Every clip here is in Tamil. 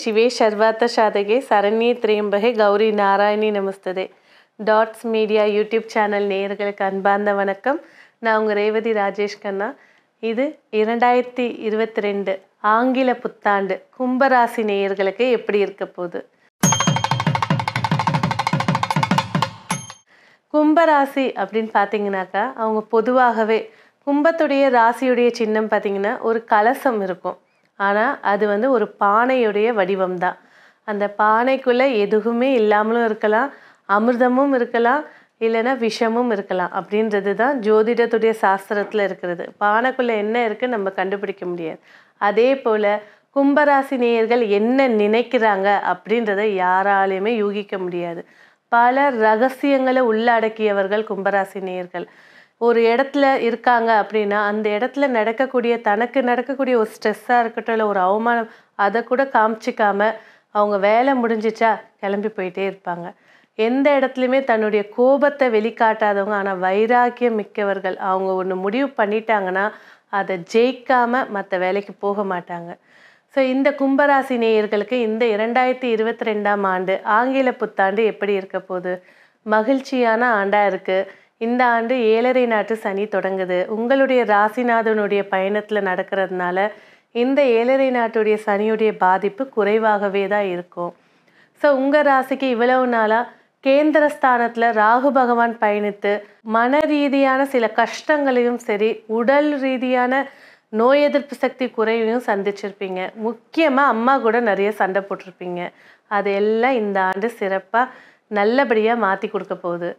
சிவே சர்வாத்த சாதகே சரண்யே திரையம்பகை கௌரி நாராயணி நமஸ்ததே டாட்ஸ் மீடியா யூடியூப் சேனல் நேயர்களுக்கு அன்பார்ந்த வணக்கம் நான் உங்கள் ரேவதி ராஜேஷ் கண்ணா இது இரண்டாயிரத்தி இருபத்தி ரெண்டு ஆங்கில புத்தாண்டு கும்பராசி நேயர்களுக்கு எப்படி இருக்க போகுது கும்பராசி அப்படின்னு பார்த்தீங்கன்னாக்கா அவங்க பொதுவாகவே கும்பத்துடைய ராசியுடைய சின்னம் பார்த்தீங்கன்னா ஒரு கலசம் இருக்கும் ஆனால் அது வந்து ஒரு பானையுடைய வடிவம் தான் அந்த பானைக்குள்ளே எதுவுமே இல்லாமலும் இருக்கலாம் அமிர்தமும் இருக்கலாம் இல்லைன்னா விஷமும் இருக்கலாம் அப்படின்றது தான் ஜோதிடத்துடைய சாஸ்திரத்தில் இருக்கிறது பானைக்குள்ளே என்ன இருக்குன்னு நம்ம கண்டுபிடிக்க முடியாது அதே போல் கும்பராசி நேயர்கள் என்ன நினைக்கிறாங்க அப்படின்றத யாராலையுமே யூகிக்க முடியாது பல ரகசியங்களை உள்ளடக்கியவர்கள் கும்பராசி நேயர்கள் ஒரு இடத்துல இருக்காங்க அப்படின்னா அந்த இடத்துல நடக்கக்கூடிய தனக்கு நடக்கக்கூடிய ஒரு ஸ்ட்ரெஸ்ஸாக இருக்கட்டும் இல்லை ஒரு அவமானம் அதை கூட காமிச்சிக்காம அவங்க வேலை முடிஞ்சிச்சா கிளம்பி போயிட்டே இருப்பாங்க எந்த இடத்துலையுமே தன்னுடைய கோபத்தை வெளிக்காட்டாதவங்க ஆனால் வைராக்கியம் மிக்கவர்கள் அவங்க ஒன்று முடிவு பண்ணிட்டாங்கன்னா அதை ஜெயிக்காமல் மற்ற வேலைக்கு போக மாட்டாங்க ஸோ இந்த கும்பராசி நேயர்களுக்கு இந்த இரண்டாயிரத்தி இருபத்தி ரெண்டாம் ஆண்டு ஆங்கில புத்தாண்டு எப்படி இருக்க போகுது மகிழ்ச்சியான ஆண்டாக இருக்குது இந்த ஆண்டு ஏழரை நாட்டு சனி தொடங்குது உங்களுடைய ராசிநாதனுடைய பயணத்தில் நடக்கிறதுனால இந்த ஏழரை நாட்டுடைய சனியுடைய பாதிப்பு குறைவாகவே தான் இருக்கும் ஸோ உங்கள் ராசிக்கு இவ்வளவு நாளாக கேந்திர ஸ்தானத்தில் ராகு பகவான் பயணித்து மன ரீதியான சில கஷ்டங்களையும் சரி உடல் ரீதியான நோய் எதிர்ப்பு சக்தி குறைவையும் சந்திச்சிருப்பீங்க முக்கியமாக அம்மா கூட நிறைய சண்டை போட்டிருப்பீங்க அது எல்லாம் இந்த ஆண்டு சிறப்பாக நல்லபடியாக மாற்றி கொடுக்க போகுது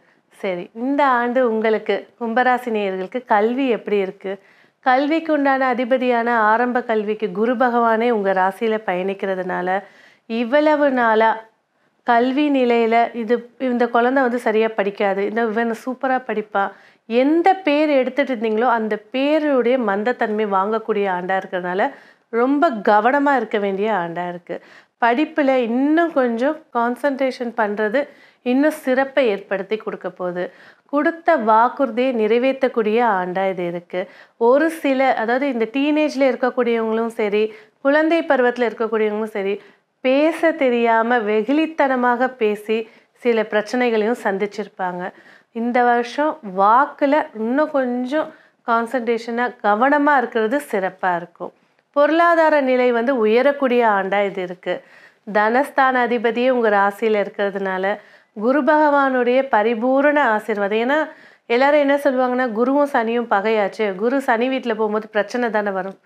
சரி இந்த ஆண்டு உங்களுக்கு கும்பராசினியர்களுக்கு கல்வி எப்படி இருக்குது கல்விக்கு உண்டான அதிபதியான ஆரம்ப கல்விக்கு குரு பகவானே உங்கள் ராசியில் பயணிக்கிறதுனால இவ்வளவு நாளாக கல்வி நிலையில் இது இந்த குழந்தை வந்து சரியாக படிக்காது இந்த இவன் சூப்பராக படிப்பான் எந்த பேர் எடுத்துகிட்டு இருந்தீங்களோ அந்த பேருடைய மந்தத்தன்மை வாங்கக்கூடிய ஆண்டாக இருக்கிறதுனால ரொம்ப கவனமாக இருக்க வேண்டிய ஆண்டாக இருக்குது படிப்பில் இன்னும் கொஞ்சம் கான்சன்ட்ரேஷன் பண்ணுறது இன்னும் சிறப்பை ஏற்படுத்தி கொடுக்க போகுது கொடுத்த வாக்குறுதியை நிறைவேற்றக்கூடிய ஆண்டாக இது இருக்குது ஒரு சில அதாவது இந்த டீனேஜில் இருக்கக்கூடியவங்களும் சரி குழந்தை பருவத்தில் இருக்கக்கூடியவங்களும் சரி பேச தெரியாமல் வெகுளித்தனமாக பேசி சில பிரச்சனைகளையும் சந்திச்சிருப்பாங்க இந்த வருஷம் வாக்கில் இன்னும் கொஞ்சம் கான்சன்ட்ரேஷனாக கவனமாக இருக்கிறது சிறப்பாக இருக்கும் பொருளாதார நிலை வந்து உயரக்கூடிய ஆண்டாக இது இருக்குது தனஸ்தான அதிபதியே உங்கள் ராசியில் இருக்கிறதுனால குரு பகவானுடைய பரிபூரண ஆசிர்வாதம் ஏன்னா எல்லாரும் என்ன சொல்லுவாங்கன்னா குருவும் சனியும் பகையாச்சு குரு சனி வீட்டில் போகும்போது பிரச்சனை தானே வரும்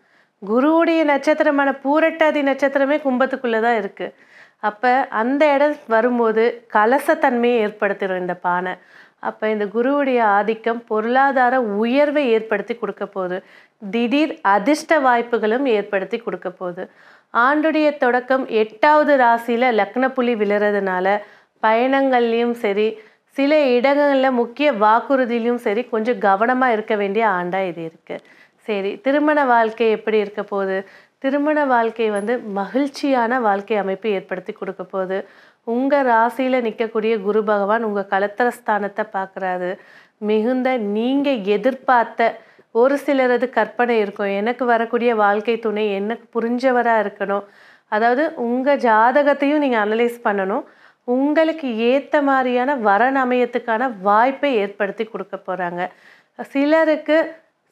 குருவுடைய நட்சத்திரமான பூரட்டாதி நட்சத்திரமே கும்பத்துக்குள்ளே தான் இருக்குது அப்போ அந்த இடம் வரும்போது கலசத்தன்மையை ஏற்படுத்திடும் இந்த பானை அப்போ இந்த குருவுடைய ஆதிக்கம் பொருளாதார உயர்வை ஏற்படுத்தி கொடுக்க போகுது திடீர் அதிர்ஷ்ட வாய்ப்புகளும் ஏற்படுத்தி கொடுக்க போகுது ஆண்டுடைய தொடக்கம் எட்டாவது ராசியில் லக்னப்புலி விழுறதுனால பயணங்கள்லேயும் சரி சில இடங்களில் முக்கிய வாக்குறுதியிலையும் சரி கொஞ்சம் கவனமாக இருக்க வேண்டிய ஆண்டாக இது இருக்குது சரி திருமண வாழ்க்கை எப்படி இருக்க போகுது திருமண வாழ்க்கை வந்து மகிழ்ச்சியான வாழ்க்கை அமைப்பு ஏற்படுத்தி கொடுக்க போகுது உங்கள் ராசியில் நிற்கக்கூடிய குரு பகவான் உங்கள் கலத்தரஸ்தானத்தை பார்க்குறாரு மிகுந்த நீங்கள் எதிர்பார்த்த ஒரு சிலரது கற்பனை இருக்கும் எனக்கு வரக்கூடிய வாழ்க்கை துணை எனக்கு புரிஞ்சவராக இருக்கணும் அதாவது உங்கள் ஜாதகத்தையும் நீங்கள் அனலைஸ் பண்ணணும் உங்களுக்கு ஏற்ற மாதிரியான வரன் அமையத்துக்கான வாய்ப்பை ஏற்படுத்தி கொடுக்க போகிறாங்க சிலருக்கு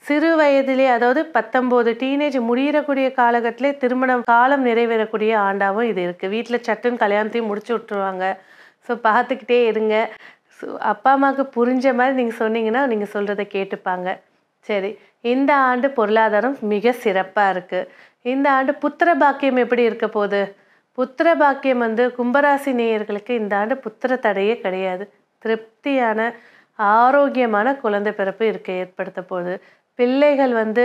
சிறு வயதிலே அதாவது பத்தொம்போது டீனேஜ் முடியிறக்கூடிய காலகட்டத்திலே திருமணம் காலம் நிறைவேறக்கூடிய ஆண்டாகவும் இது இருக்குது வீட்டில் சட்டுன்னு கல்யாணத்தையும் முடிச்சு விட்டுருவாங்க ஸோ பார்த்துக்கிட்டே இருங்க ஸோ அப்பா அம்மாவுக்கு புரிஞ்ச மாதிரி நீங்கள் சொன்னீங்கன்னா நீங்கள் சொல்கிறத கேட்டுப்பாங்க சரி இந்த ஆண்டு பொருளாதாரம் மிக சிறப்பாக இருக்குது இந்த ஆண்டு புத்திர பாக்கியம் எப்படி இருக்க போகுது புத்திர பாக்கியம் வந்து கும்பராசி நேயர்களுக்கு இந்த ஆண்டு புத்திர தடையே கிடையாது திருப்தியான ஆரோக்கியமான குழந்தை பிறப்பு இருக்க ஏற்படுத்த போகுது பிள்ளைகள் வந்து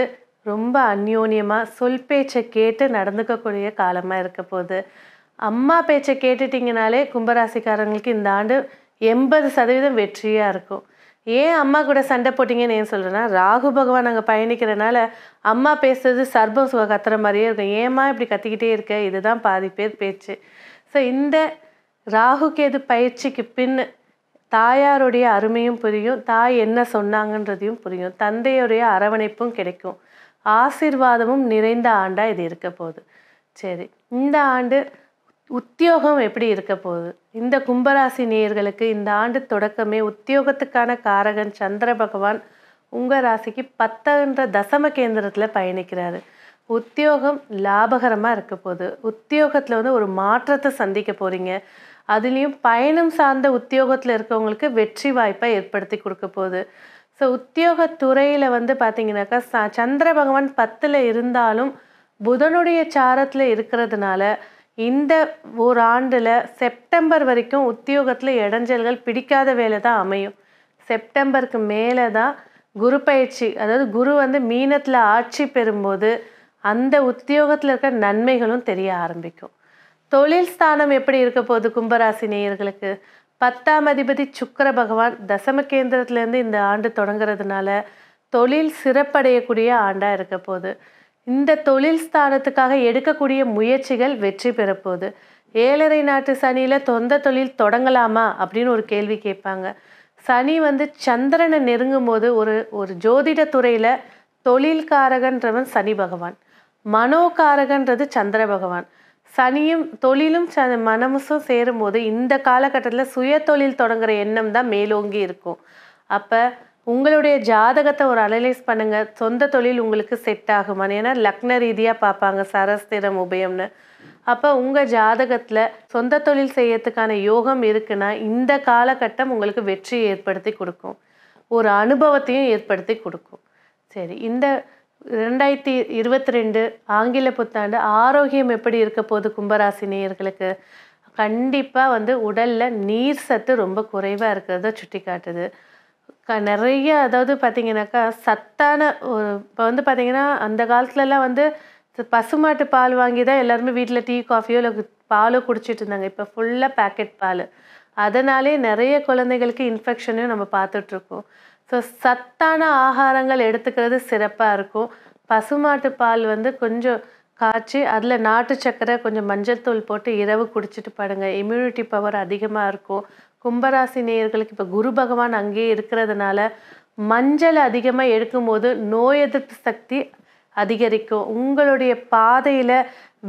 ரொம்ப அந்யோன்யமாக சொல் பேச்சை கேட்டு நடந்துக்கக்கூடிய காலமாக இருக்க போகுது அம்மா பேச்சை கேட்டுட்டிங்கனாலே கும்பராசிக்காரங்களுக்கு இந்த ஆண்டு எண்பது சதவீதம் வெற்றியாக இருக்கும் ஏன் அம்மா கூட சண்டை போட்டிங்கன்னு ஏன் சொல்கிறேன்னா ராகு பகவான் அங்கே பயணிக்கிறனால அம்மா பேசுறது சர்பம் சுக கத்துற மாதிரியே இருக்கும் ஏமா இப்படி கத்திக்கிட்டே இருக்க இதுதான் பாதி பேர் பேச்சு ஸோ இந்த ராகு கேது பயிற்சிக்கு பின் தாயாருடைய அருமையும் புரியும் தாய் என்ன சொன்னாங்கன்றதையும் புரியும் தந்தையுடைய அரவணைப்பும் கிடைக்கும் ஆசிர்வாதமும் நிறைந்த ஆண்டாக இது இருக்க போகுது சரி இந்த ஆண்டு உத்தியோகம் எப்படி இருக்க போகுது இந்த கும்பராசி நேயர்களுக்கு இந்த ஆண்டு தொடக்கமே உத்தியோகத்துக்கான காரகன் சந்திர பகவான் உங்கள் ராசிக்கு பத்தன்ற தசம கேந்திரத்தில் பயணிக்கிறாரு உத்தியோகம் லாபகரமாக இருக்க போகுது உத்தியோகத்தில் வந்து ஒரு மாற்றத்தை சந்திக்க போகிறீங்க அதுலேயும் பயணம் சார்ந்த உத்தியோகத்தில் இருக்கவங்களுக்கு வெற்றி வாய்ப்பை ஏற்படுத்தி கொடுக்க போகுது ஸோ உத்தியோக துறையில் வந்து பார்த்தீங்கன்னாக்கா சந்திர பகவான் பத்தில் இருந்தாலும் புதனுடைய சாரத்தில் இருக்கிறதுனால இந்த ஆண்டில் செப்டம்பர் வரைக்கும் உத்தியோகத்தில் இடைஞ்சல்கள் பிடிக்காத வேலை தான் அமையும் செப்டம்பருக்கு மேலே தான் குரு பயிற்சி அதாவது குரு வந்து மீனத்தில் ஆட்சி பெறும்போது அந்த உத்தியோகத்தில் இருக்க நன்மைகளும் தெரிய ஆரம்பிக்கும் தொழில் ஸ்தானம் எப்படி இருக்க போகுது கும்பராசி நேயர்களுக்கு பத்தாம் அதிபதி சுக்கர பகவான் தசம கேந்திரத்துலேருந்து இந்த ஆண்டு தொடங்குறதுனால தொழில் சிறப்படையக்கூடிய ஆண்டாக இருக்க போகுது இந்த தொழில் ஸ்தானத்துக்காக எடுக்கக்கூடிய முயற்சிகள் வெற்றி பெறப்போகுது ஏழரை நாட்டு சனியில் தொந்த தொழில் தொடங்கலாமா அப்படின்னு ஒரு கேள்வி கேட்பாங்க சனி வந்து சந்திரனை நெருங்கும் போது ஒரு ஒரு ஜோதிட துறையில் தொழில்காரகன்றவன் சனி பகவான் மனோகாரகன்றது சந்திர பகவான் சனியும் தொழிலும் ச மனமுசும் சேரும்போது இந்த காலகட்டத்தில் சுய தொழில் தொடங்குகிற எண்ணம் தான் மேலோங்கி இருக்கும் அப்போ உங்களுடைய ஜாதகத்தை ஒரு அனலைஸ் பண்ணுங்கள் சொந்த தொழில் உங்களுக்கு செட் ஆகுமான்னு ஏன்னா லக்ன ரீதியாக பார்ப்பாங்க சரஸ்திரம் உபயம்னு அப்போ உங்கள் ஜாதகத்தில் சொந்த தொழில் செய்யறதுக்கான யோகம் இருக்குன்னா இந்த காலகட்டம் உங்களுக்கு வெற்றியை ஏற்படுத்தி கொடுக்கும் ஒரு அனுபவத்தையும் ஏற்படுத்தி கொடுக்கும் சரி இந்த ரெண்டாயிரத்தி இருபத்தி ரெண்டு ஆங்கில புத்தாண்டு ஆரோக்கியம் எப்படி இருக்க போது கும்பராசி நேயர்களுக்கு கண்டிப்பாக வந்து உடலில் நீர் சத்து ரொம்ப குறைவாக இருக்கிறத சுட்டி காட்டுது நிறைய அதாவது பார்த்தீங்கனாக்கா சத்தான ஒரு இப்போ வந்து பார்த்திங்கன்னா அந்த காலத்துலலாம் வந்து பசுமாட்டு பால் வாங்கி தான் எல்லாருமே வீட்டில் டீ காஃபியோ இல்லை பாலோ குடிச்சிட்டு இருந்தாங்க இப்போ ஃபுல்லாக பேக்கெட் பால் அதனாலே நிறைய குழந்தைகளுக்கு இன்ஃபெக்ஷனையும் நம்ம பார்த்துட்ருக்கோம் ஸோ சத்தான ஆகாரங்கள் எடுத்துக்கிறது சிறப்பாக இருக்கும் பசுமாட்டு பால் வந்து கொஞ்சம் காய்ச்சி அதில் நாட்டு சக்கரை கொஞ்சம் மஞ்சள் தூள் போட்டு இரவு குடிச்சிட்டு பாருங்கள் இம்யூனிட்டி பவர் அதிகமாக இருக்கும் கும்பராசி நேயர்களுக்கு இப்போ குரு பகவான் அங்கேயே இருக்கிறதுனால மஞ்சள் அதிகமாக எடுக்கும்போது நோய் எதிர்ப்பு சக்தி அதிகரிக்கும் உங்களுடைய பாதையில்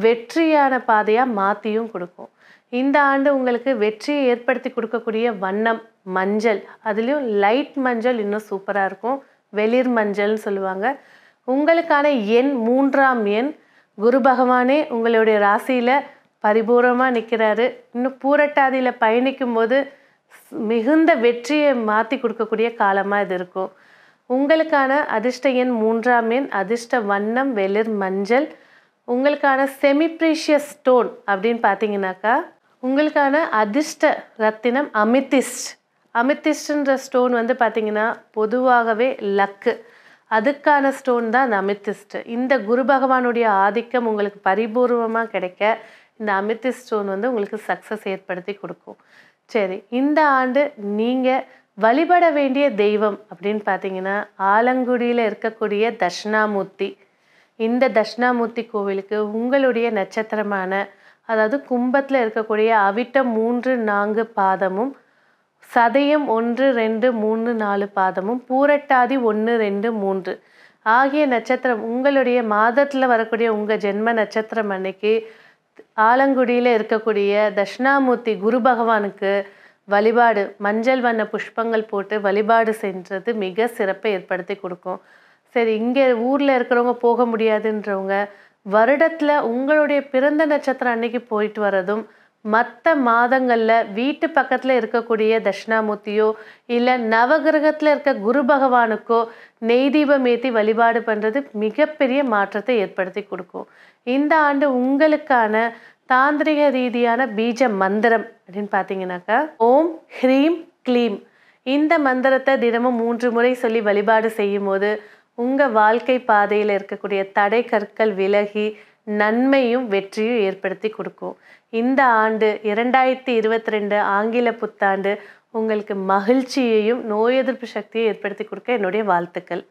வெற்றியான பாதையாக மாற்றியும் கொடுக்கும் இந்த ஆண்டு உங்களுக்கு வெற்றியை ஏற்படுத்தி கொடுக்கக்கூடிய வண்ணம் மஞ்சள் அதுலேயும் லைட் மஞ்சள் இன்னும் சூப்பராக இருக்கும் வெளிர் மஞ்சள்னு சொல்லுவாங்க உங்களுக்கான எண் மூன்றாம் எண் குரு பகவானே உங்களுடைய ராசியில் பரிபூர்ணமாக நிற்கிறாரு இன்னும் பூரட்டாதியில் பயணிக்கும் போது மிகுந்த வெற்றியை மாற்றி கொடுக்கக்கூடிய காலமாக இது இருக்கும் உங்களுக்கான அதிர்ஷ்ட எண் மூன்றாம் எண் அதிர்ஷ்ட வண்ணம் வெளிர் மஞ்சள் உங்களுக்கான செமிப்ரீஷியஸ் ஸ்டோன் அப்படின்னு பார்த்தீங்கன்னாக்கா உங்களுக்கான அதிர்ஷ்ட ரத்தினம் அமித்திஸ்ட் அமித்திஸ்ட்ன்ற ஸ்டோன் வந்து பார்த்திங்கன்னா பொதுவாகவே லக்கு அதுக்கான ஸ்டோன் தான் அந்த அமித்திஸ்ட் இந்த குரு பகவானுடைய ஆதிக்கம் உங்களுக்கு பரிபூர்வமாக கிடைக்க இந்த அமித்தி ஸ்டோன் வந்து உங்களுக்கு சக்ஸஸ் ஏற்படுத்தி கொடுக்கும் சரி இந்த ஆண்டு நீங்கள் வழிபட வேண்டிய தெய்வம் அப்படின்னு பார்த்தீங்கன்னா ஆலங்குடியில் இருக்கக்கூடிய தட்சிணாமூர்த்தி இந்த தட்சிணாமூர்த்தி கோவிலுக்கு உங்களுடைய நட்சத்திரமான அதாவது கும்பத்தில் இருக்கக்கூடிய அவிட்ட மூன்று நான்கு பாதமும் சதயம் ஒன்று ரெண்டு மூணு நாலு பாதமும் பூரட்டாதி ஒன்று ரெண்டு மூன்று ஆகிய நட்சத்திரம் உங்களுடைய மாதத்தில் வரக்கூடிய உங்கள் ஜென்ம நட்சத்திரம் அன்னைக்கு ஆலங்குடியில் இருக்கக்கூடிய தட்சிணாமூர்த்தி குரு பகவானுக்கு வழிபாடு மஞ்சள் வண்ண புஷ்பங்கள் போட்டு வழிபாடு செஞ்சது மிக சிறப்பை ஏற்படுத்தி கொடுக்கும் சரி இங்கே ஊரில் இருக்கிறவங்க போக முடியாதுன்றவங்க வருடத்தில் உங்களுடைய பிறந்த நட்சத்திரம் அன்னைக்கு போயிட்டு வரதும் மற்ற மாதங்களில் வீட்டு பக்கத்தில் இருக்கக்கூடிய தட்சிணாமூர்த்தியோ இல்லை நவகிரகத்தில் இருக்க குரு பகவானுக்கோ நெய் தீபம் ஏற்றி வழிபாடு பண்ணுறது மிகப்பெரிய மாற்றத்தை ஏற்படுத்தி கொடுக்கும் இந்த ஆண்டு உங்களுக்கான தாந்திரிக ரீதியான பீஜ மந்திரம் அப்படின்னு பார்த்தீங்கன்னாக்கா ஓம் ஹ்ரீம் க்ளீம் இந்த மந்திரத்தை தினமும் மூன்று முறை சொல்லி வழிபாடு செய்யும் போது உங்கள் வாழ்க்கை பாதையில் இருக்கக்கூடிய தடை கற்கள் விலகி நன்மையும் வெற்றியும் ஏற்படுத்தி கொடுக்கும் இந்த ஆண்டு இரண்டாயிரத்தி இருபத்தி ரெண்டு ஆங்கில புத்தாண்டு உங்களுக்கு மகிழ்ச்சியையும் நோய் எதிர்ப்பு சக்தியை ஏற்படுத்தி கொடுக்க என்னுடைய வாழ்த்துக்கள்